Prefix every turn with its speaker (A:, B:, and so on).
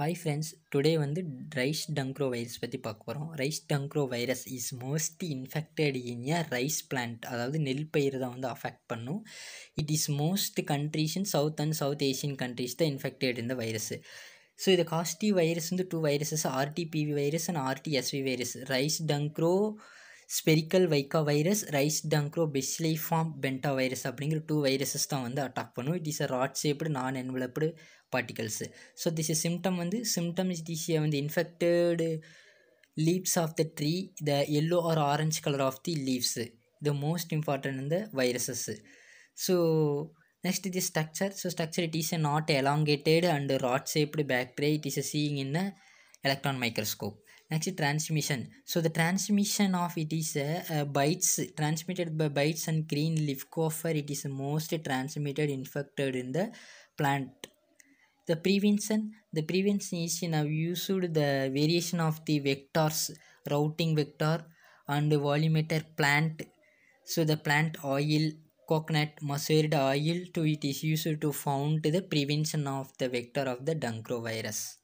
A: Hi friends today வந்து rice tungro virus பற்றி பார்க்க போகிறோம் rice tungro virus is mostly infected in a rice plant அதாவது நெல் பயிர் தான் வந்து அஃபெக்ட் பண்ணும் it is most countries in south and south Asian countries தான் இன்ஃபெக்டட் இந்த வைரஸ் ஸோ இது காஸ்டி வைரஸ் வந்து two viruses RTBV virus and RTSV virus rice tungro spherical waika virus rice tungro form penta virus அப்படிங்கிற two viruses தான் வந்து attack பண்ணும் it is a rod shaped non enveloped particles so this is symptom வந்து symptom is டிசியை வந்து infected leaves of the tree the yellow or orange colour of the leaves the most important இந்த viruses so Next is so structure it is a not elongated and rod shaped shaped it is It is seen in the electron microscope next transmission so the transmission of it is uh, uh, transmitted by bites and green leaf coffer it is most transmitted infected in the plant the prevention the prevention is now used the variation of the vectors routing vector and volumeter plant so the plant oil coconut mustard oil to it is used to found the prevention of the vector of the virus.